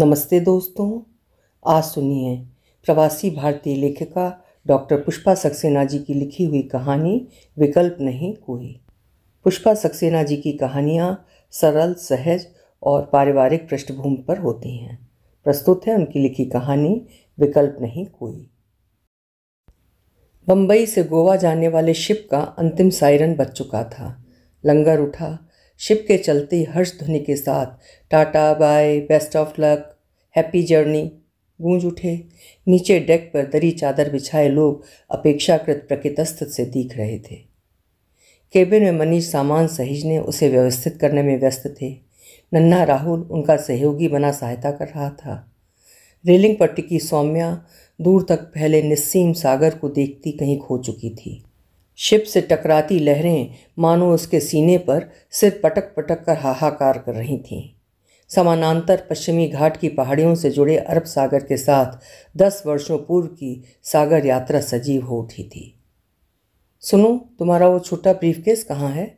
नमस्ते दोस्तों आज सुनिए प्रवासी भारतीय लेखिका डॉक्टर पुष्पा सक्सेना जी की लिखी हुई कहानी विकल्प नहीं कोई पुष्पा सक्सेना जी की कहानियाँ सरल सहज और पारिवारिक पृष्ठभूमि पर होती हैं प्रस्तुत है उनकी लिखी कहानी विकल्प नहीं कोई बम्बई से गोवा जाने वाले शिप का अंतिम सायरन बज चुका था लंगर उठा शिप के चलते हर्ष ध्वनि के साथ tata bye best of luck happy journey गूंज उठे नीचे डेक पर दरी चादर बिछाए लोग अपेक्षाकृत प्रकृतस्थ से दिख रहे थे केबिन में मनीष सामान सहेजने उसे व्यवस्थित करने में व्यस्त थे नन्ना राहुल उनका सहयोगी बना सहायता कर रहा था रेलिंग पर टिकी सौम्या दूर तक पहले निस्सीम सागर को देखती कहीं खो चुकी थी शिप से टकराती लहरें मानो उसके सीने पर सिर पटक पटक कर हाहाकार कर रही थीं समानांतर पश्चिमी घाट की पहाड़ियों से जुड़े अरब सागर के साथ दस वर्षों पूर्व की सागर यात्रा सजीव हो उठी थी सुनो तुम्हारा वो छोटा ब्रीफकेस कहाँ है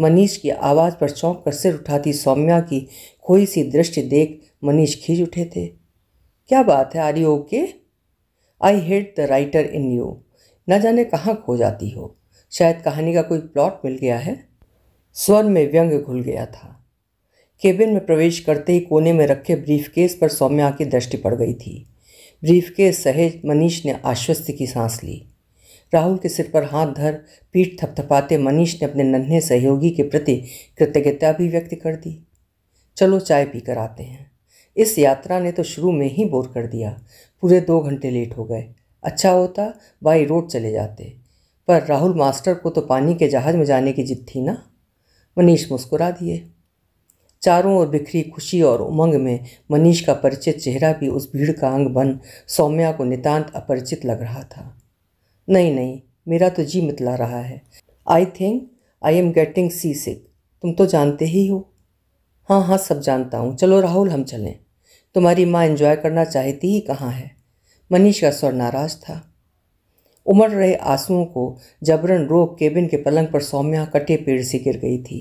मनीष की आवाज़ पर चौंक कर सिर उठाती सौम्या की कोई सी दृष्टि देख मनीष खींच उठे थे क्या बात है are you okay I hate the writer in you न जाने कहाँ खो जाती हो शायद कहानी का कोई प्लॉट मिल गया है स्वर में व्यंग घुल गया था केबिन में प्रवेश करते ही कोने में रखे ब्रीफकेस पर सौम्या की दृष्टि पड़ गई थी ब्रीफकेस सहेज मनीष ने आश्वस्त की सांस ली राहुल के सिर पर हाथ धर पीठ थपथपाते मनीष ने अपने नन्हे सहयोगी के प्रति कृतज्ञता भी व्यक्त कर दी चलो चाय पीकर आते हैं इस यात्रा ने तो शुरू में ही बोर कर दिया पूरे दो घंटे लेट हो गए अच्छा होता बाई रोड चले जाते पर राहुल मास्टर को तो पानी के जहाज में जाने की जिद थी ना मनीष मुस्कुरा दिए चारों ओर बिखरी खुशी और उमंग में मनीष का परिचित चेहरा भी उस भीड़ का अंग बन सौम्या को नितांत अपरिचित लग रहा था नहीं नहीं मेरा तो जी मितला रहा है I think I am getting seasick तुम तो जानते ही हो हाँ हाँ सब जानता हूँ चलो राहुल हम चलें तुम्हारी माँ एंजॉय करना चाहती ही कहाँ है मनीष का स्वर नाराज था उमड़ रहे आंसुओं को जबरन रोक केबिन के पलंग पर सौम्या कटे पेड़ से गिर गई थी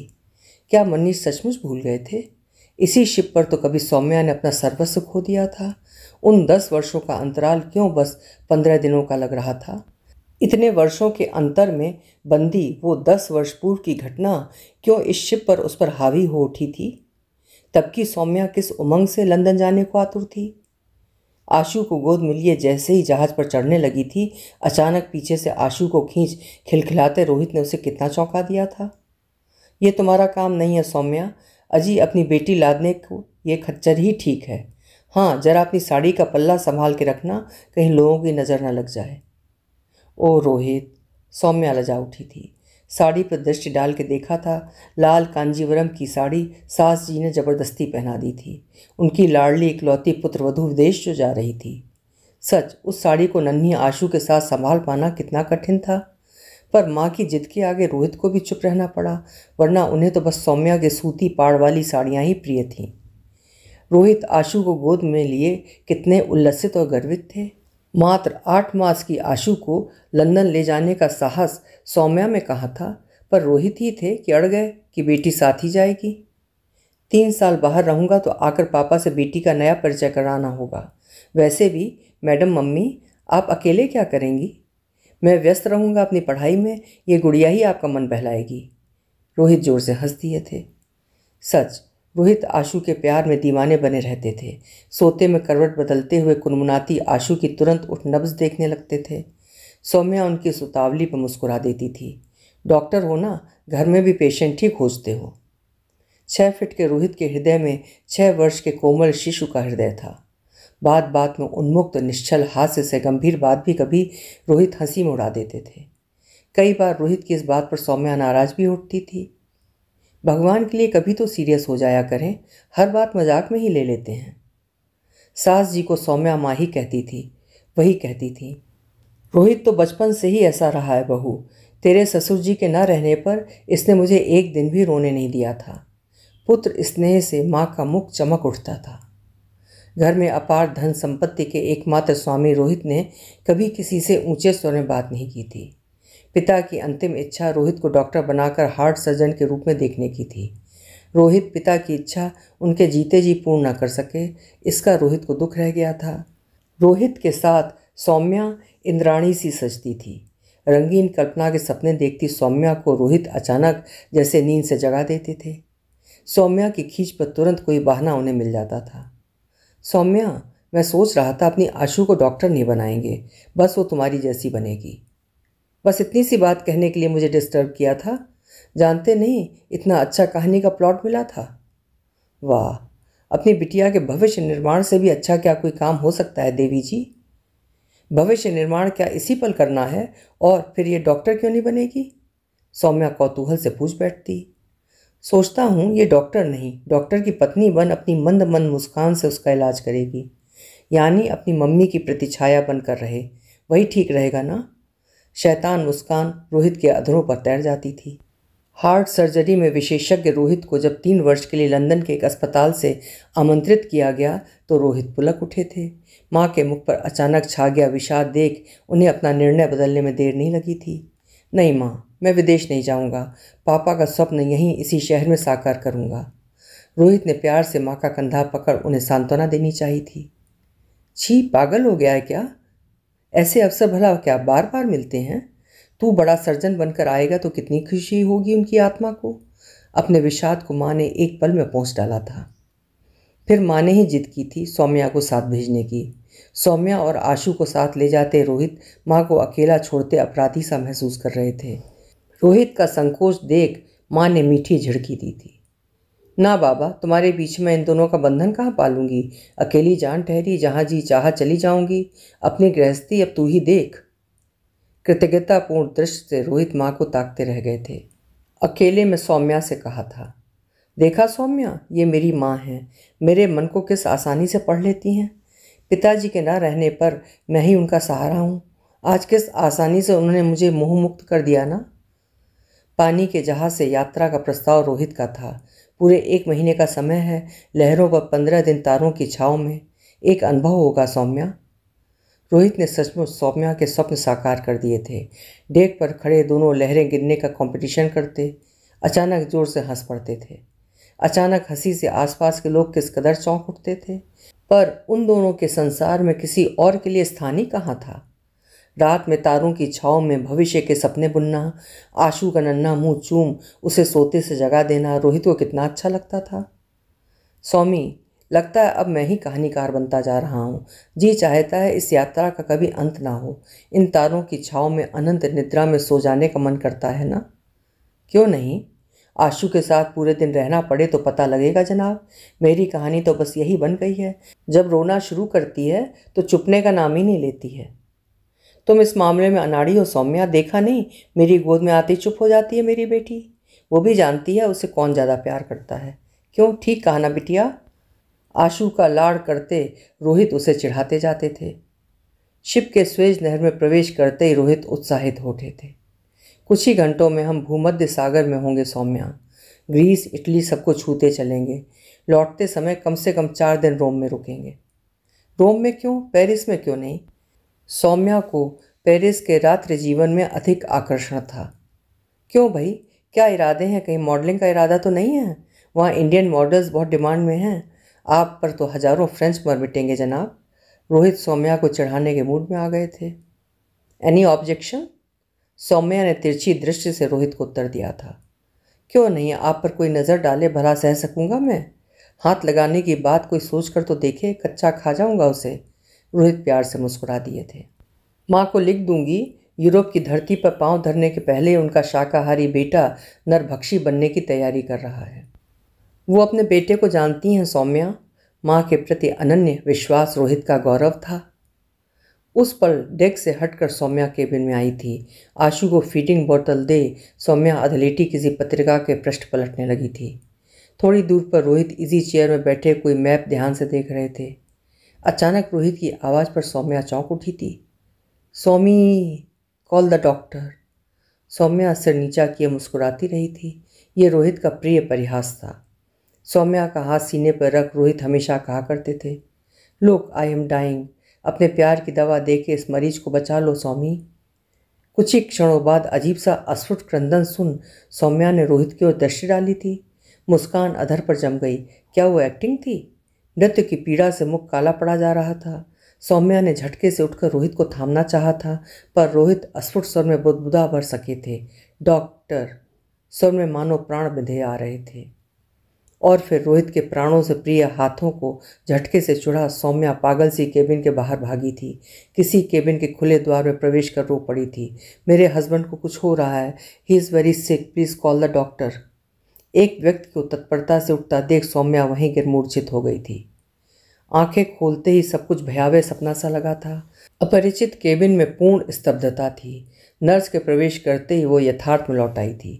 क्या मनीष सचमुच भूल गए थे इसी शिप पर तो कभी सौम्या ने अपना सर्वस्व खो दिया था उन दस वर्षों का अंतराल क्यों बस पंद्रह दिनों का लग रहा था इतने वर्षों के अंतर में बंदी वो दस वर्ष पूर्व की घटना क्यों इस शिप पर उस पर हावी हो उठी थी तब की सौम्या किस उमंग से लंदन जाने को आतुर थी आशू को गोद में लिए जैसे ही जहाज पर चढ़ने लगी थी अचानक पीछे से आशू को खींच खिलखिलाते रोहित ने उसे कितना चौंका दिया था ये तुम्हारा काम नहीं है सौम्या अजी अपनी बेटी लादने को ये खच्चर ही ठीक है हाँ जरा अपनी साड़ी का पल्ला संभाल के रखना कहीं लोगों की नज़र न लग जाए ओ रोहित सौम्या लजा उठी थी साड़ी पर दृष्टि डाल के देखा था लाल कांजीवरम की साड़ी सास जी ने जबरदस्ती पहना दी थी उनकी लाडली इकलौती पुत्रवधु विदेश जो जा रही थी सच उस साड़ी को नन्ही आशू के साथ संभाल पाना कितना कठिन था पर माँ की जिद के आगे रोहित को भी चुप रहना पड़ा वरना उन्हें तो बस सौम्या के सूती पाड़ वाली साड़ियाँ ही प्रिय थीं रोहित आशू को गोद में लिए कितने उल्लसित और गर्वित थे मात्र आठ मास की आशु को लंदन ले जाने का साहस सौम्या में कहा था पर रोहित ही थे कि अड़ गए कि बेटी साथ ही जाएगी तीन साल बाहर रहूँगा तो आकर पापा से बेटी का नया परिचय कराना होगा वैसे भी मैडम मम्मी आप अकेले क्या करेंगी मैं व्यस्त रहूँगा अपनी पढ़ाई में ये गुड़िया ही आपका मन बहलाएगी रोहित जोर से हंस दिए थे सच रोहित आशू के प्यार में दीवाने बने रहते थे सोते में करवट बदलते हुए कुनमुनाती आशू की तुरंत उठ नब्ज देखने लगते थे सौम्या उनकी सुतावली पर मुस्कुरा देती थी डॉक्टर हो ना घर में भी पेशेंट ही खोजते हो छः फिट के रोहित के हृदय में छः वर्ष के कोमल शिशु का हृदय था बात बात में उन्मुक्त तो निश्चल हास्य से गंभीर बात भी कभी रोहित हंसी में उड़ा देते थे कई बार रोहित की इस बात पर सौम्या नाराज भी उठती थी भगवान के लिए कभी तो सीरियस हो जाया करें हर बात मजाक में ही ले लेते हैं सास जी को सौम्या माँ ही कहती थी वही कहती थी रोहित तो बचपन से ही ऐसा रहा है बहू तेरे ससुर जी के ना रहने पर इसने मुझे एक दिन भी रोने नहीं दिया था पुत्र स्नेह से माँ का मुख चमक उठता था घर में अपार धन संपत्ति के एकमात्र स्वामी रोहित ने कभी किसी से ऊंचे स्वर में बात नहीं की थी पिता की अंतिम इच्छा रोहित को डॉक्टर बनाकर हार्ट सर्जन के रूप में देखने की थी रोहित पिता की इच्छा उनके जीते जी पूर्ण न कर सके इसका रोहित को दुख रह गया था रोहित के साथ सौम्या इंद्राणी सी सजती थी रंगीन कल्पना के सपने देखती सौम्या को रोहित अचानक जैसे नींद से जगा देते थे सौम्या की खींच पर तुरंत कोई बहाना उन्हें मिल जाता था सौम्या मैं सोच रहा था अपनी आशू को डॉक्टर नहीं बनाएंगे बस वो तुम्हारी जैसी बनेगी बस इतनी सी बात कहने के लिए मुझे डिस्टर्ब किया था जानते नहीं इतना अच्छा कहानी का प्लॉट मिला था वाह अपनी बिटिया के भविष्य निर्माण से भी अच्छा क्या कोई काम हो सकता है देवी जी भविष्य निर्माण क्या इसी पल करना है और फिर ये डॉक्टर क्यों नहीं बनेगी सौम्या कौतूहल से पूछ बैठती सोचता हूँ ये डॉक्टर नहीं डॉक्टर की पत्नी बन अपनी मंद मंद मुस्कान से उसका इलाज करेगी यानी अपनी मम्मी की प्रतिछाया बनकर रहे वही ठीक रहेगा ना शैतान मुस्कान रोहित के अधरों पर तैर जाती थी हार्ट सर्जरी में विशेषज्ञ रोहित को जब तीन वर्ष के लिए लंदन के एक अस्पताल से आमंत्रित किया गया तो रोहित पुलक उठे थे माँ के मुख पर अचानक छा गया विषाद देख उन्हें अपना निर्णय बदलने में देर नहीं लगी थी नहीं माँ मैं विदेश नहीं जाऊँगा पापा का स्वप्न यहीं इसी शहर में साकार करूँगा रोहित ने प्यार से माँ का कंधा पकड़ उन्हें सांत्वना देनी चाहिए थी छी पागल हो गया है क्या ऐसे अवसर भला क्या बार बार मिलते हैं तू बड़ा सर्जन बनकर आएगा तो कितनी खुशी होगी उनकी आत्मा को अपने विषाद को माँ ने एक पल में पहुँच डाला था फिर माँ ने ही जिद की थी सौम्या को साथ भेजने की सौम्या और आशू को साथ ले जाते रोहित माँ को अकेला छोड़ते अपराधी सा महसूस कर रहे थे रोहित का संकोच देख माँ ने मीठी झिड़की दी थी ना बाबा तुम्हारे बीच में इन दोनों का बंधन कहाँ पालूंगी अकेली जान ठहरी जहाँ जी चाह चली जाऊंगी अपनी गृहस्थी अब तू ही देख कृतज्ञतापूर्ण दृश्य से रोहित माँ को ताकते रह गए थे अकेले में सौम्या से कहा था देखा सौम्या ये मेरी माँ है मेरे मन को किस आसानी से पढ़ लेती हैं पिताजी के ना रहने पर मैं ही उनका सहारा हूँ आज किस आसानी से उन्होंने मुझे मुँह मुक्त कर दिया ना पानी के जहाज से यात्रा का प्रस्ताव रोहित का था पूरे एक महीने का समय है लहरों पर पंद्रह दिन तारों की छाव में एक अनुभव होगा सौम्या रोहित ने सचमुच सौम्या के स्वप्न साकार कर दिए थे डेक पर खड़े दोनों लहरें गिरने का कंपटीशन करते अचानक जोर से हंस पड़ते थे अचानक हंसी से आसपास के लोग किस कदर चौंक उठते थे पर उन दोनों के संसार में किसी और के लिए स्थान ही कहाँ था रात में तारों की छाओं में भविष्य के सपने बुनना आशू का नन्ना मुंह चूम उसे सोते से जगा देना रोहित को कितना अच्छा लगता था स्वामी लगता है अब मैं ही कहानीकार बनता जा रहा हूँ जी चाहता है इस यात्रा का कभी अंत ना हो इन तारों की छाओं में अनंत निद्रा में सो जाने का मन करता है ना क्यों नहीं आशु के साथ पूरे दिन रहना पड़े तो पता लगेगा जनाब मेरी कहानी तो बस यही बन गई है जब रोना शुरू करती है तो चुपने का नाम ही नहीं लेती है तुम इस मामले में अनाड़ी हो सौम्या देखा नहीं मेरी गोद में आती चुप हो जाती है मेरी बेटी वो भी जानती है उसे कौन ज़्यादा प्यार करता है क्यों ठीक कहा ना बिटिया आशू का लाड़ करते रोहित उसे चिढ़ाते जाते थे शिप के स्वेज नहर में प्रवेश करते ही रोहित उत्साहित हो उठे थे कुछ ही घंटों में हम भूमध्य सागर में होंगे सौम्या ग्रीस इटली सबको छूते चलेंगे लौटते समय कम से कम चार दिन रोम में रुकेंगे रोम में क्यों पेरिस में क्यों नहीं सौम्या को पेरिस के रात्रि जीवन में अधिक आकर्षण था क्यों भाई क्या इरादे हैं कहीं मॉडलिंग का इरादा तो नहीं है वहाँ इंडियन मॉडल्स बहुत डिमांड में हैं आप पर तो हज़ारों फ्रेंच मरमिटेंगे जनाब रोहित सौम्या को चढ़ाने के मूड में आ गए थे एनी ऑब्जेक्शन सौम्या ने तिरछी दृष्टि से रोहित को उत्तर दिया था क्यों नहीं आप पर कोई नज़र डाले भला सह सकूंगा मैं हाथ लगाने की बात कोई सोच कर तो देखे कच्चा खा जाऊंगा उसे रोहित प्यार से मुस्कुरा दिए थे माँ को लिख दूंगी यूरोप की धरती पर पांव धरने के पहले उनका शाकाहारी बेटा नरभक्षी बनने की तैयारी कर रहा है वो अपने बेटे को जानती हैं सौम्या माँ के प्रति अनन्य विश्वास रोहित का गौरव था उस पल डेक से हटकर सौम्या केबिन में आई थी आशु को फीडिंग बोतल दे सौम्या अधलेटी किसी पत्रिका के पृष्ठ पलटने लगी थी थोड़ी दूर पर रोहित इजी चेयर में बैठे कोई मैप ध्यान से देख रहे थे अचानक रोहित की आवाज़ पर सौम्या चौंक उठी थी Saumi call the doctor Saumya सिर नीचा किए मुस्कुराती रही थी ये रोहित का प्रिय परिहास था सौम्या का हाथ सीने पर रख रोहित हमेशा कहा करते थे लोग आई एम डाइंग अपने प्यार की दवा दे के इस मरीज को बचा लो सौमी कुछ ही क्षणों बाद अजीब सा अस्फुट क्रंदन सुन सौम्या ने रोहित की ओर दृष्टि डाली थी मुस्कान अधर पर जम गई क्या वो एक्टिंग थी नृत्य की पीड़ा से मुख काला पड़ा जा रहा था सौम्या ने झटके से उठकर रोहित को थामना चाहा था पर रोहित अस्फुट स्वर में बुदबुदा भर सके थे डॉक्टर स्वर में मानो प्राण बिंधे आ रहे थे और फिर रोहित के प्राणों से प्रिय हाथों को झटके से चुड़ा सौम्या पागल सी केबिन के बाहर भागी थी किसी केबिन के खुले द्वार में प्रवेश कर रो पड़ी थी मेरे हस्बैंड को कुछ हो रहा है he is very sick please call the doctor एक व्यक्ति को तत्परता से उठता देख सौम्या वहीं गिर मूर्छित हो गई थी आंखें खोलते ही सब कुछ भयावह सपना सा लगा था अपरिचित केबिन में पूर्ण स्तब्धता थी नर्स के प्रवेश करते ही वो यथार्थ में लौट आई थी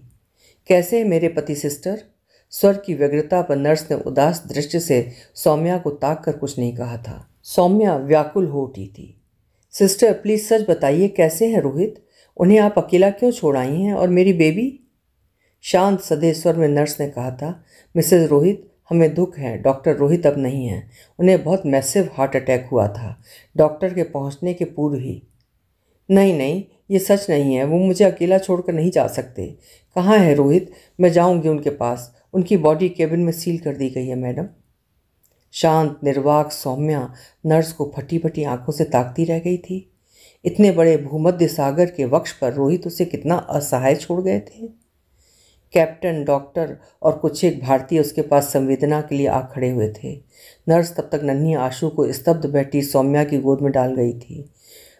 कैसे मेरे पति सिस्टर स्वर की व्यग्रता पर नर्स ने उदास दृष्टि से सौम्या को ताक कर कुछ नहीं कहा था सौम्या व्याकुल हो उठी थी सिस्टर प्लीज़ सच बताइए कैसे हैं रोहित उन्हें आप अकेला क्यों छोड़ आई हैं और मेरी बेबी शांत सदे स्वर में नर्स ने कहा था मिसेज रोहित हमें दुख है डॉक्टर रोहित अब नहीं हैं उन्हें बहुत मैसिव हार्ट अटैक हुआ था डॉक्टर के पहुंचने के पूर्व ही नहीं नहीं ये सच नहीं है वो मुझे अकेला छोड़कर नहीं जा सकते कहाँ है रोहित मैं जाऊँगी उनके पास उनकी बॉडी केबिन में सील कर दी गई है मैडम शांत निर्वाक सौम्या नर्स को फटी फटी आंखों से ताकती रह गई थी इतने बड़े भूमध्य सागर के वक्ष पर रोहित उसे कितना असहाय छोड़ गए थे कैप्टन डॉक्टर और कुछ एक भारतीय उसके पास संवेदना के लिए आ खड़े हुए थे नर्स तब तक नन्ही आशु को स्तब्ध बैठी सौम्या की गोद में डाल गई थी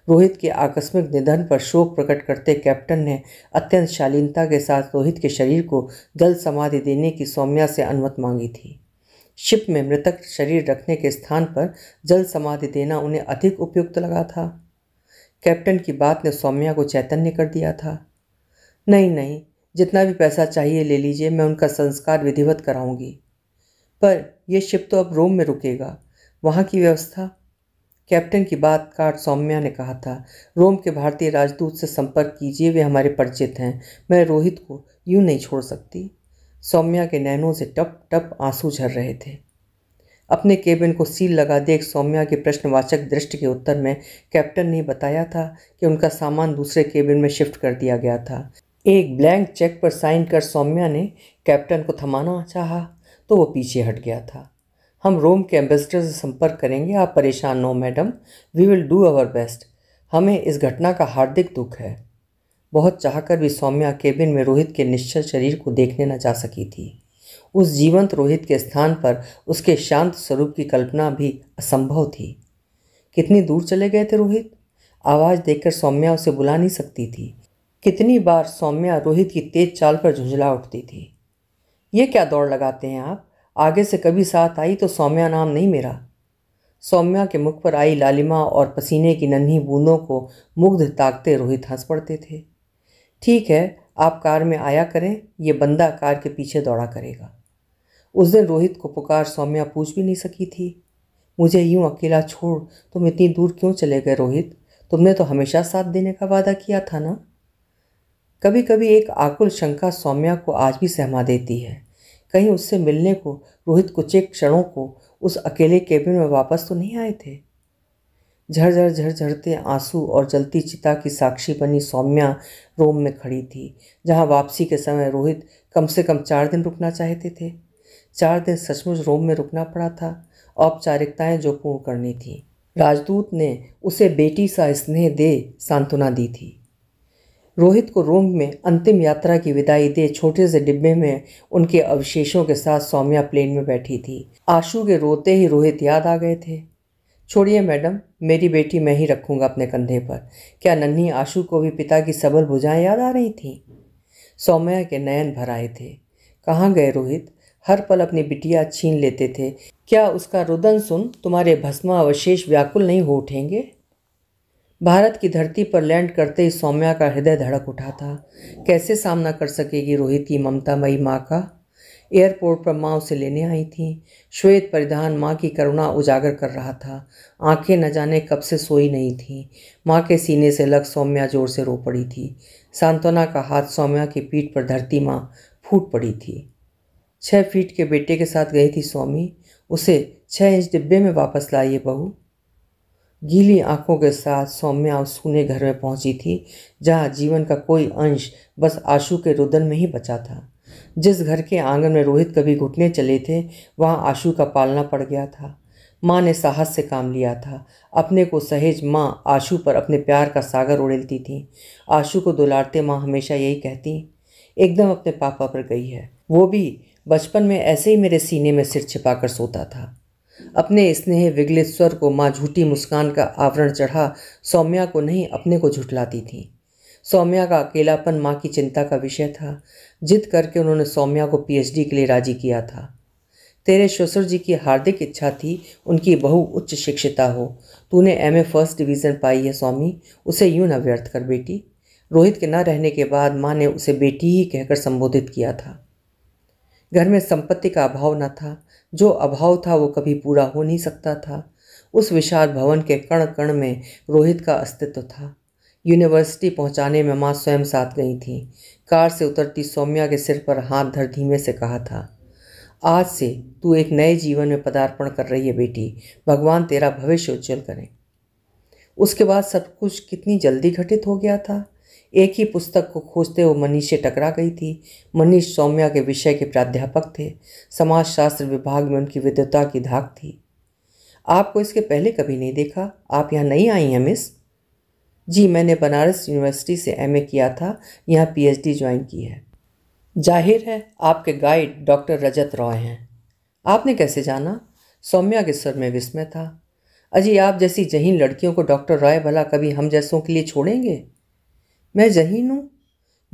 रोहित के आकस्मिक निधन पर शोक प्रकट करते कैप्टन ने अत्यंत शालीनता के साथ रोहित के शरीर को जल समाधि देने की सौम्या से अनुमत मांगी थी शिप में मृतक शरीर रखने के स्थान पर जल समाधि देना उन्हें अधिक उपयुक्त लगा था कैप्टन की बात ने सौम्या को चैतन्य कर दिया था नहीं नहीं जितना भी पैसा चाहिए ले लीजिए मैं उनका संस्कार विधिवत कराऊंगी पर यह शिप तो अब रोम में रुकेगा वहाँ की व्यवस्था कैप्टन की बात काट सौम्या ने कहा था रोम के भारतीय राजदूत से संपर्क कीजिए वे हमारे परिचित हैं मैं रोहित को यूं नहीं छोड़ सकती सौम्या के नैनों से टप टप आंसू झर रहे थे अपने केबिन को सील लगा देख सौम्या के प्रश्नवाचक दृष्टि के उत्तर में कैप्टन ने बताया था कि उनका सामान दूसरे केबिन में शिफ्ट कर दिया गया था एक ब्लैंक चेक पर साइन कर सौम्या ने कैप्टन को थमाना चाहा तो वो पीछे हट गया था हम रोम के एम्बेसडर से संपर्क करेंगे आप परेशान no madam we will do our best हमें इस घटना का हार्दिक दुख है बहुत चाहकर भी सौम्या केबिन में रोहित के निश्चल शरीर को देखने न जा सकी थी उस जीवंत रोहित के स्थान पर उसके शांत स्वरूप की कल्पना भी असंभव थी कितनी दूर चले गए थे रोहित आवाज़ देखकर सौम्या उसे बुला नहीं सकती थी कितनी बार सौम्या रोहित की तेज चाल पर झुंझला उठती थी ये क्या दौड़ लगाते हैं आप आगे से कभी साथ आई तो सौम्या नाम नहीं मेरा सौम्या के मुख पर आई लालिमा और पसीने की नन्ही बूंदों को मुग्ध ताकते रोहित हंस पड़ते थे ठीक है आप कार में आया करें यह बंदा कार के पीछे दौड़ा करेगा उस दिन रोहित को पुकार सौम्या पूछ भी नहीं सकी थी मुझे यूँ अकेला छोड़ तुम इतनी दूर क्यों चले गए रोहित तुमने तो हमेशा साथ देने का वादा किया था ना कभी कभी एक आकुल शंका सौम्या को आज भी सहमा देती है कहीं उससे मिलने को रोहित कुछ एक क्षणों को उस अकेले केबिन में वापस तो नहीं आए थे झरझर झरझरते आंसू और जलती चिता की साक्षी बनी सौम्या रोम में खड़ी थी जहां वापसी के समय रोहित कम से कम चार दिन रुकना चाहते थे चार दिन सचमुच रोम में रुकना पड़ा था औपचारिकताएं जो पूर्ण करनी थी राजदूत ने उसे बेटी सा स्नेह दे सांत्वना दी थी रोहित को रोम में अंतिम यात्रा की विदाई दे छोटे से डिब्बे में उनके अवशेषों के साथ सौम्या प्लेन में बैठी थी आशू के रोते ही रोहित याद आ गए थे छोड़िए मैडम मेरी बेटी मैं ही रखूँगा अपने कंधे पर क्या नन्ही आशू को भी पिता की सबल भुजाएं याद आ रही थीं सौम्या के नयन भर आए थे कहाँ गए रोहित हर पल अपनी बिटिया छीन लेते थे क्या उसका रुदन सुन तुम्हारे भस्मा अवशेष व्याकुल नहीं हो उठेंगे भारत की धरती पर लैंड करते ही सौम्या का हृदय धड़क उठा था कैसे सामना कर सकेगी रोहित की ममता मई माँ का एयरपोर्ट पर माँ उसे लेने आई थी श्वेत परिधान माँ की करुणा उजागर कर रहा था आंखें न जाने कब से सोई नहीं थीं माँ के सीने से लग सौम्या जोर से रो पड़ी थी सांत्वना का हाथ सौम्या की पीठ पर धरती माँ फूट पड़ी थी छः फीट के बेटे के साथ गई थी स्वामी उसे छः इंच डिब्बे में वापस लाइए बहू गीली आंखों के साथ सौम्या उस घर में पहुंची थी जहां जीवन का कोई अंश बस आशू के रुदन में ही बचा था जिस घर के आंगन में रोहित कभी घुटने चले थे वहां आशू का पालना पड़ गया था माँ ने साहस से काम लिया था अपने को सहेज माँ आशू पर अपने प्यार का सागर उड़ेलती थी आशू को दुलारते माँ हमेशा यही कहती एकदम अपने पापा पर गई है वो भी बचपन में ऐसे ही मेरे सीने में सिर छिपा कर सोता था अपने स्नेह विगलित स्वर को माँ झूठी मुस्कान का आवरण चढ़ा सौम्या को नहीं अपने को झुठलाती थी सौम्या का अकेलापन माँ की चिंता का विषय था जिद करके उन्होंने सौम्या को पीएचडी के लिए राजी किया था तेरे ससुर जी की हार्दिक इच्छा थी उनकी बहु उच्च शिक्षिता हो तूने एम फर्स्ट डिवीज़न पाई है स्वामी उसे यूँ न व्यर्थ कर बेटी रोहित के न रहने के बाद माँ ने उसे बेटी ही कहकर संबोधित किया था घर में संपत्ति का अभाव न था जो अभाव था वो कभी पूरा हो नहीं सकता था उस विशाल भवन के कण कण में रोहित का अस्तित्व था यूनिवर्सिटी पहुंचाने में माँ स्वयं साथ गई थी कार से उतरती सौम्या के सिर पर हाथ धर धीमे से कहा था आज से तू एक नए जीवन में पदार्पण कर रही है बेटी भगवान तेरा भविष्य उज्जवल करें उसके बाद सब कुछ कितनी जल्दी घटित हो गया था एक ही पुस्तक को खोजते हुए मनीष से टकरा गई थी मनीष सौम्या के विषय के प्राध्यापक थे समाजशास्त्र विभाग में उनकी विद्वता की धाक थी आपको इसके पहले कभी नहीं देखा आप यहाँ नहीं आई हैं मिस जी मैंने बनारस यूनिवर्सिटी से एमए किया था यहाँ पीएचडी ज्वाइन की है जाहिर है आपके गाइड डॉक्टर रजत रॉय हैं आपने कैसे जाना सौम्या के सर में विस्मय था अजी आप जैसी जहीन लड़कियों को डॉक्टर रॉय भला कभी हम जैसों के लिए छोड़ेंगे मैं जहीन हूँ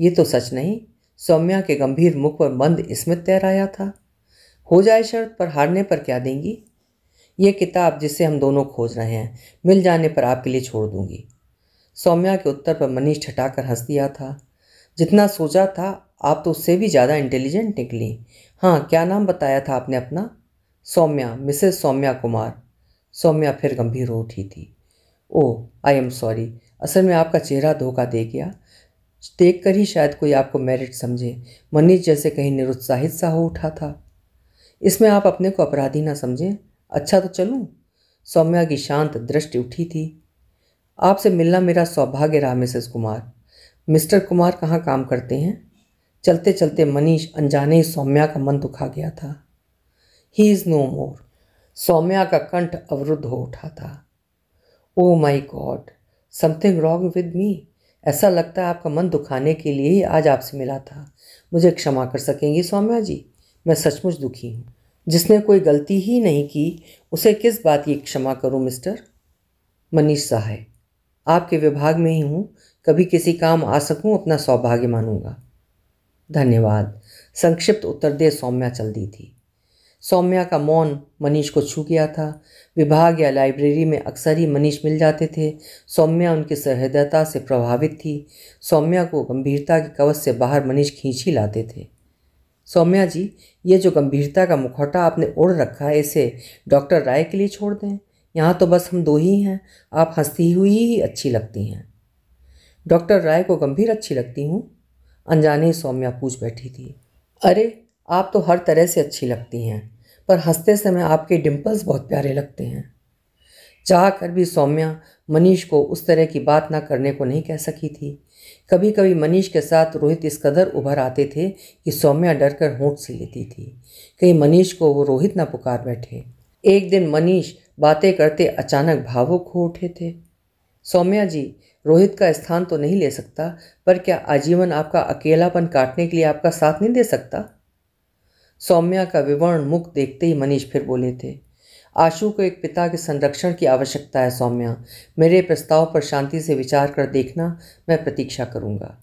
ये तो सच नहीं सौम्या के गंभीर मुख पर मंद स्मित तैराया था हो जाए शर्त पर हारने पर क्या देंगी ये किताब जिसे हम दोनों खोज रहे हैं मिल जाने पर आपके लिए छोड़ दूंगी सौम्या के उत्तर पर मनीष ठटाकर हंस दिया था जितना सोचा था आप तो उससे भी ज़्यादा इंटेलिजेंट निकली हाँ क्या नाम बताया था आपने अपना सौम्या मिसेस सौम्या कुमार सौम्या फिर गंभीर हो उठी थी ओह आई एम सॉरी असल में आपका चेहरा धोखा दे गया देख कर ही शायद कोई आपको मेरिट समझे मनीष जैसे कहीं निरुत्साहित सा हो उठा था इसमें आप अपने को अपराधी ना समझें अच्छा तो चलूँ सौम्या की शांत दृष्टि उठी थी आपसे मिलना मेरा सौभाग्य रहा मिसेस कुमार मिस्टर कुमार कहाँ काम करते हैं चलते चलते मनीष अनजाने सौम्या का मन दुखा गया था he is no more Saumya का कंठ अवरुद्ध हो उठा था oh my God something wrong with me ऐसा लगता है आपका मन दुखाने के लिए ही आज आपसे मिला था मुझे क्षमा कर सकेंगी सौम्या जी मैं सचमुच दुखी हूँ जिसने कोई गलती ही नहीं की उसे किस बात की क्षमा करूँ मिस्टर मनीष सहाय आपके विभाग में ही हूँ कभी किसी काम आ सकूँ अपना सौभाग्य मानूंगा धन्यवाद संक्षिप्त उत्तर दे सौम्या चल दी थी सौम्या का मौन मनीष को छू गया था विभाग या लाइब्रेरी में अक्सर ही मनीष मिल जाते थे सौम्या उनकी सहृदयता से प्रभावित थी सौम्या को गंभीरता के कवच से बाहर मनीष खींच ही लाते थे सौम्या जी ये जो गंभीरता का मुखौटा आपने ओढ़ रखा है इसे डॉक्टर राय के लिए छोड़ दें यहाँ तो बस हम दो ही हैं आप हंसती हुई ही अच्छी लगती हैं डॉक्टर राय को गंभीर अच्छी लगती हूँ अनजाने सौम्या पूछ बैठी थी अरे आप तो हर तरह से अच्छी लगती हैं पर हंसते समय आपके डिम्पल्स बहुत प्यारे लगते हैं चाह कर भी सौम्या मनीष को उस तरह की बात ना करने को नहीं कह सकी थी कभी कभी मनीष के साथ रोहित इस कदर उभर आते थे कि सौम्या डर कर होंठ से लेती थी कहीं मनीष को वो रोहित ना पुकार बैठे एक दिन मनीष बातें करते अचानक भावुक हो उठे थे सौम्या जी रोहित का स्थान तो नहीं ले सकता पर क्या आजीवन आपका अकेलापन काटने के लिए आपका साथ नहीं दे सकता सौम्या का विवरण मुख देखते ही मनीष फिर बोले थे आशु को एक पिता के संरक्षण की आवश्यकता है सौम्या मेरे प्रस्ताव पर शांति से विचार कर देखना मैं प्रतीक्षा करूँगा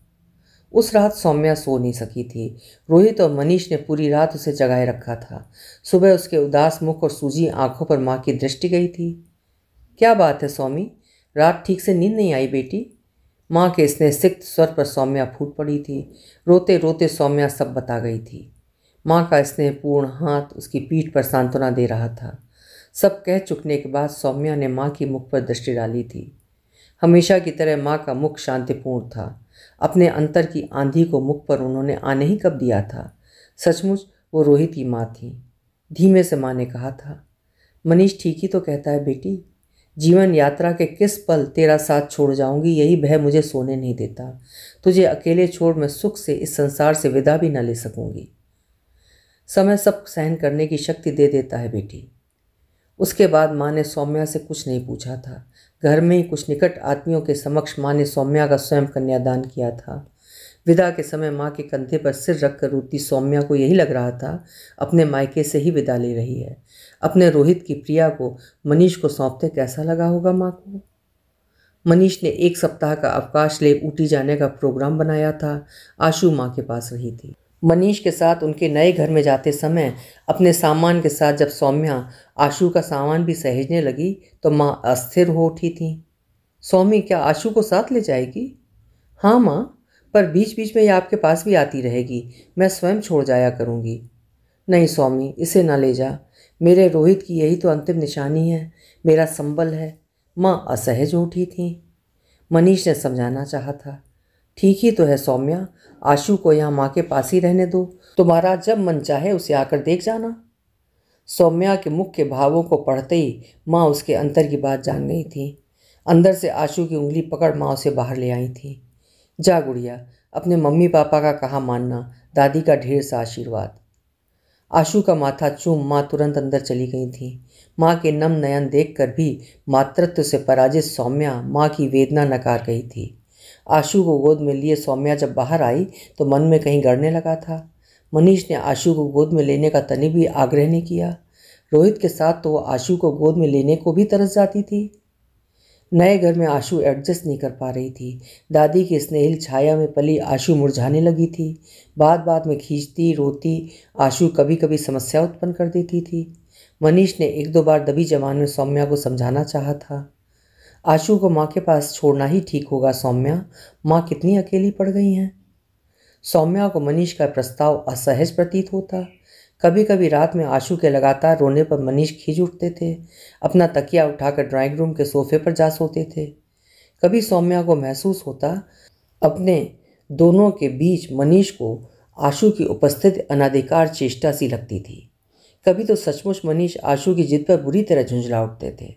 उस रात सौम्या सो नहीं सकी थी रोहित और मनीष ने पूरी रात उसे जगाए रखा था सुबह उसके उदास मुख और सूजी आंखों पर माँ की दृष्टि गई थी क्या बात है सौमी रात ठीक से नींद नहीं आई बेटी माँ के स्नेह सिक्त स्वर पर सौम्या फूट पड़ी थी रोते रोते सौम्या सब बता गई थी माँ का स्नेह पूर्ण हाथ उसकी पीठ पर सांत्वना दे रहा था सब कह चुकने के बाद सौम्या ने माँ की मुख पर दृष्टि डाली थी हमेशा की तरह माँ का मुख शांतिपूर्ण था अपने अंतर की आंधी को मुख पर उन्होंने आने ही कब दिया था सचमुच वो रोहित की माँ थी धीमे से माँ ने कहा था मनीष ठीक ही तो कहता है बेटी जीवन यात्रा के किस पल तेरा साथ छोड़ जाऊंगी यही भय मुझे सोने नहीं देता तुझे अकेले छोड़ मैं सुख से इस संसार से विदा भी न ले सकूंगी समय सब सहन करने की शक्ति दे देता है बेटी उसके बाद माँ ने सौम्या से कुछ नहीं पूछा था घर में ही कुछ निकट आदमियों के समक्ष माँ ने सौम्या का स्वयं कन्यादान किया था विदा के समय माँ के कंधे पर सिर रख कर रोती सौम्या को यही लग रहा था अपने मायके से ही विदा ले रही है अपने रोहित की प्रिया को मनीष को सौंपते कैसा लगा होगा माँ को मनीष ने एक सप्ताह का अवकाश ले ऊटी जाने का प्रोग्राम बनाया था आशु माँ के पास रही थी मनीष के साथ उनके नए घर में जाते समय अपने सामान के साथ जब सौम्या आशू का सामान भी सहेजने लगी तो माँ अस्थिर हो उठी थी सौम्य क्या आशू को साथ ले जाएगी हाँ माँ पर बीच बीच में ये आपके पास भी आती रहेगी मैं स्वयं छोड़ जाया करूँगी नहीं स्वामी इसे ना ले जा मेरे रोहित की यही तो अंतिम निशानी है मेरा संबल है माँ असहज उठी थी मनीष ने समझाना चाहा था ठीक ही तो है सौम्या आशू को यहाँ माँ के पास ही रहने दो तुम्हारा जब मन चाहे उसे आकर देख जाना सौम्या के मुख के भावों को पढ़ते ही माँ उसके अंतर की बात जान गई थी अंदर से आशू की उंगली पकड़ माँ उसे बाहर ले आई थी जा गुड़िया अपने मम्मी पापा का कहा मानना दादी का ढेर सा आशीर्वाद आशू का माथा चूम माँ तुरंत अंदर चली गई थी माँ के नम नयन देखकर भी मातृत्व से पराजित सौम्या माँ की वेदना नकार गई थी आशु को गोद में लिए सौम्या जब बाहर आई तो मन में कहीं गड़ने लगा था मनीष ने आशु को गोद में लेने का तनि भी आग्रह नहीं किया रोहित के साथ तो वह आशु को गोद में लेने को भी तरस जाती थी नए घर में आशू एडजस्ट नहीं कर पा रही थी दादी की स्नेहिल छाया में पली आशू मुरझाने लगी थी बात बात में खींचती रोती आशू कभी कभी समस्या उत्पन्न कर देती थी मनीष ने एक दो बार दबी जबान में सौम्या को समझाना चाहा था आशू को माँ के पास छोड़ना ही ठीक होगा सौम्या माँ कितनी अकेली पड़ गई हैं सौम्या को मनीष का प्रस्ताव असहज प्रतीत होता कभी कभी रात में आशू के लगातार रोने पर मनीष खींच उठते थे अपना तकिया उठाकर ड्राइंग रूम के सोफे पर जा सोते थे कभी सौम्या को महसूस होता अपने दोनों के बीच मनीष को आशू की उपस्थिति अनाधिकार चेष्टा सी लगती थी कभी तो सचमुच मनीष आशू की जिद पर बुरी तरह झुंझला उठते थे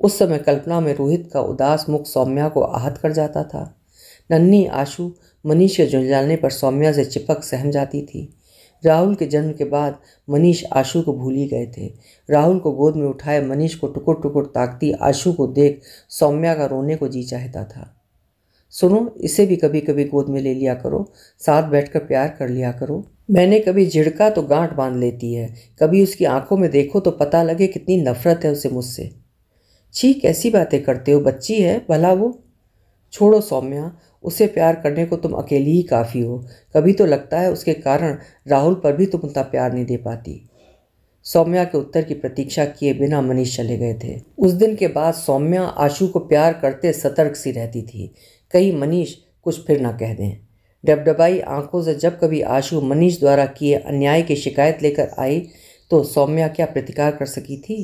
उस समय कल्पना में रोहित का उदास मुख सौम्या को आहत कर जाता था नन्ही आशु मनीष के झुंझाने पर सौम्या से चिपक सहम जाती थी राहुल के जन्म के बाद मनीष आशु को भूल ही गए थे राहुल को गोद में उठाए मनीष को टुकुर टुकुर ताकती आशु को देख सौम्या का रोने को जी चाहता था सुनो इसे भी कभी कभी गोद में ले लिया करो साथ बैठकर प्यार कर लिया करो मैंने कभी झिड़का तो गांठ बांध लेती है कभी उसकी आंखों में देखो तो पता लगे कितनी नफरत है उसे मुझसे छी कैसी बातें करते हो बच्ची है भला वो छोड़ो सौम्या उसे प्यार करने को तुम अकेली ही काफ़ी हो कभी तो लगता है उसके कारण राहुल पर भी तुम उतना प्यार नहीं दे पाती सौम्या के उत्तर की प्रतीक्षा किए बिना मनीष चले गए थे उस दिन के बाद सौम्या आशू को प्यार करते सतर्क सी रहती थी कहीं मनीष कुछ फिर ना कह दें डबडबाई आंखों से जब कभी आशू मनीष द्वारा किए अन्याय की शिकायत लेकर आई तो सौम्या क्या प्रतिकार कर सकी थी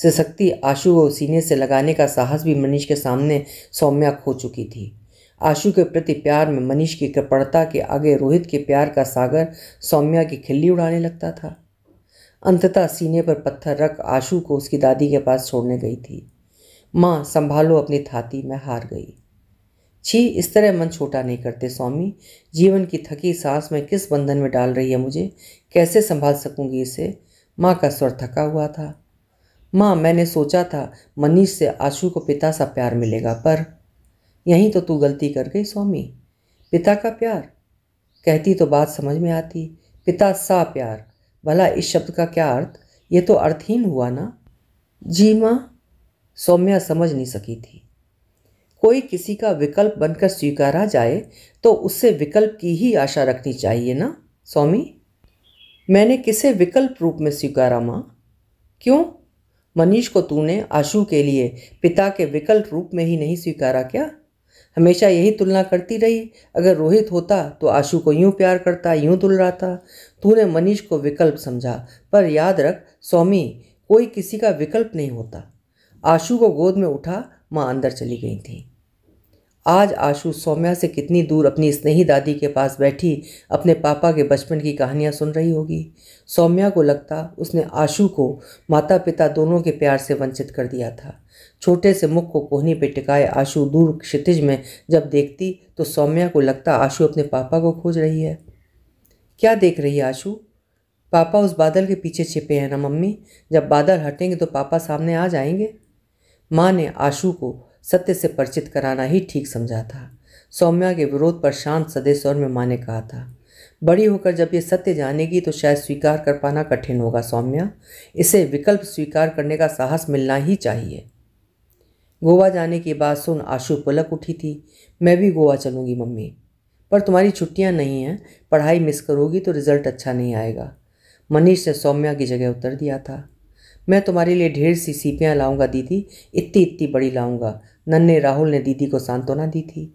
से सख्ती आशु को सीने से लगाने का साहस भी मनीष के सामने सौम्या खो चुकी थी आशु के प्रति प्यार में मनीष की कृपणता के आगे रोहित के प्यार का सागर सौम्या की खिल्ली उड़ाने लगता था अंततः सीने पर पत्थर रख आशु को उसकी दादी के पास छोड़ने गई थी माँ संभालो अपनी थाती मैं हार गई छी इस तरह मन छोटा नहीं करते स्वामी जीवन की थकी सांस में किस बंधन में डाल रही है मुझे कैसे संभाल सकूंगी इसे माँ का स्वर थका हुआ था माँ मैंने सोचा था मनीष से आशू को पिता सा प्यार मिलेगा पर यहीं तो तू गलती कर गई स्वामी पिता का प्यार कहती तो बात समझ में आती पिता सा प्यार भला इस शब्द का क्या अर्थ ये तो अर्थहीन हुआ ना जी माँ सौम्या समझ नहीं सकी थी कोई किसी का विकल्प बनकर स्वीकारा जाए तो उससे विकल्प की ही आशा रखनी चाहिए ना स्वामी मैंने किसे विकल्प रूप में स्वीकारा माँ क्यों मनीष को तूने आशु के लिए पिता के विकल्प रूप में ही नहीं स्वीकारा क्या हमेशा यही तुलना करती रही अगर रोहित होता तो आशु को यूं प्यार करता यूं था तूने मनीष को विकल्प समझा पर याद रख स्वामी कोई किसी का विकल्प नहीं होता आशु को गोद में उठा माँ अंदर चली गई थी आज आशु सौम्या से कितनी दूर अपनी स्नेही दादी के पास बैठी अपने पापा के बचपन की कहानियाँ सुन रही होगी सौम्या को लगता उसने आशु को माता पिता दोनों के प्यार से वंचित कर दिया था छोटे से मुख को कोहनी पे टिकाए आशु दूर क्षितिज में जब देखती तो सौम्या को लगता आशु अपने पापा को खोज रही है क्या देख रही है आशु पापा उस बादल के पीछे छिपे हैं ना मम्मी जब बादल हटेंगे तो पापा सामने आ जाएंगे माँ ने आशु को सत्य से परिचित कराना ही ठीक समझा था सौम्या के विरोध पर शांत सदे स्वर में माँ ने कहा था बड़ी होकर जब ये सत्य जानेगी तो शायद स्वीकार कर पाना कठिन होगा सौम्या इसे विकल्प स्वीकार करने का साहस मिलना ही चाहिए गोवा जाने की बात सुन आशु पलक उठी थी मैं भी गोवा चलूँगी मम्मी पर तुम्हारी छुट्टियाँ नहीं हैं पढ़ाई मिस करोगी तो रिजल्ट अच्छा नहीं आएगा मनीष ने सौम्या की जगह उतर दिया था मैं तुम्हारे लिए ढेर सी सीपियाँ लाऊंगा दीदी इतनी इतनी बड़ी लाऊंगा नन्हे राहुल ने दीदी को सांत्वना दी थी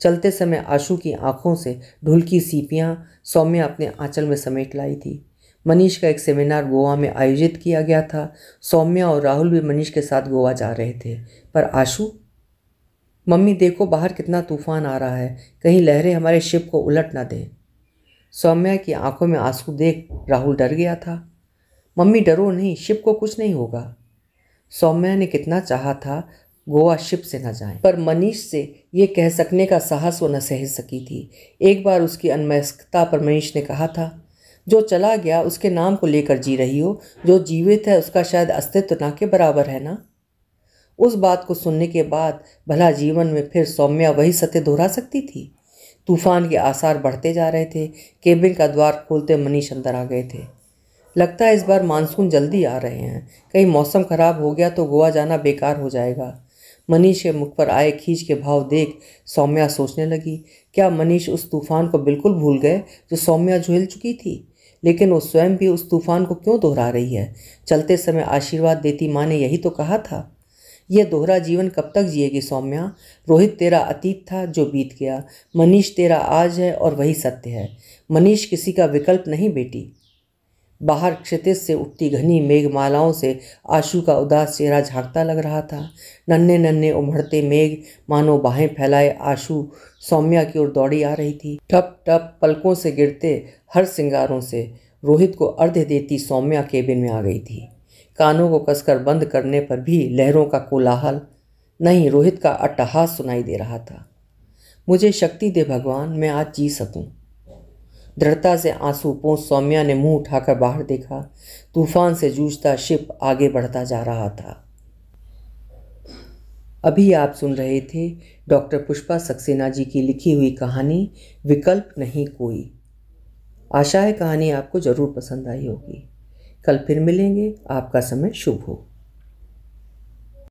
चलते समय आशू की आंखों से ढुलकी सीपियाँ सौम्या अपने आंचल में समेट लाई थी मनीष का एक सेमिनार गोवा में आयोजित किया गया था सौम्या और राहुल भी मनीष के साथ गोवा जा रहे थे पर आशू मम्मी देखो बाहर कितना तूफान आ रहा है कहीं लहरें हमारे शिप को उलट ना दें सौम्या की आंखों में आंसू देख राहुल डर गया था मम्मी डरो नहीं शिप को कुछ नहीं होगा सौम्या ने कितना चाहा था गोवा शिप से न जाएं। पर मनीष से ये कह सकने का साहस वो न सह सकी थी एक बार उसकी अनमयस्कता पर मनीष ने कहा था जो चला गया उसके नाम को लेकर जी रही हो जो जीवित है उसका शायद अस्तित्व ना के बराबर है ना उस बात को सुनने के बाद भला जीवन में फिर सौम्या वही सत्य दोहरा सकती थी तूफान के आसार बढ़ते जा रहे थे केबिन का द्वार खोलते मनीष अंदर आ गए थे लगता है इस बार मानसून जल्दी आ रहे हैं कहीं मौसम खराब हो गया तो गोवा जाना बेकार हो जाएगा मनीष के मुख पर आए खींच के भाव देख सौम्या सोचने लगी क्या मनीष उस तूफान को बिल्कुल भूल गए जो सौम्या झेल चुकी थी लेकिन वो स्वयं भी उस तूफान को क्यों दोहरा रही है चलते समय आशीर्वाद देती माँ ने यही तो कहा था यह दोहरा जीवन कब तक जिएगी सौम्या रोहित तेरा अतीत था जो बीत गया मनीष तेरा आज है और वही सत्य है मनीष किसी का विकल्प नहीं बेटी बाहर क्षितिज से उठती घनी मेघमालाओं से आशु का उदास चेहरा झांकता लग रहा था नन्हे नन्हे उमड़ते मेघ मानो बाहें फैलाए आशु सौम्या की ओर दौड़ी आ रही थी ठप टप पलकों से गिरते हर सिंगारों से रोहित को अर्ध देती सौम्या केबिन में आ गई थी कानों को कसकर बंद करने पर भी लहरों का कोलाहल नहीं रोहित का अट्टहास सुनाई दे रहा था मुझे शक्ति दे भगवान मैं आज जी सकूं दृढ़ता से आंसू पों सौम्या ने मुंह उठाकर बाहर देखा तूफान से जूझता शिप आगे बढ़ता जा रहा था अभी आप सुन रहे थे डॉक्टर पुष्पा सक्सेना जी की लिखी हुई कहानी विकल्प नहीं कोई आशा है कहानी आपको ज़रूर पसंद आई होगी कल फिर मिलेंगे आपका समय शुभ हो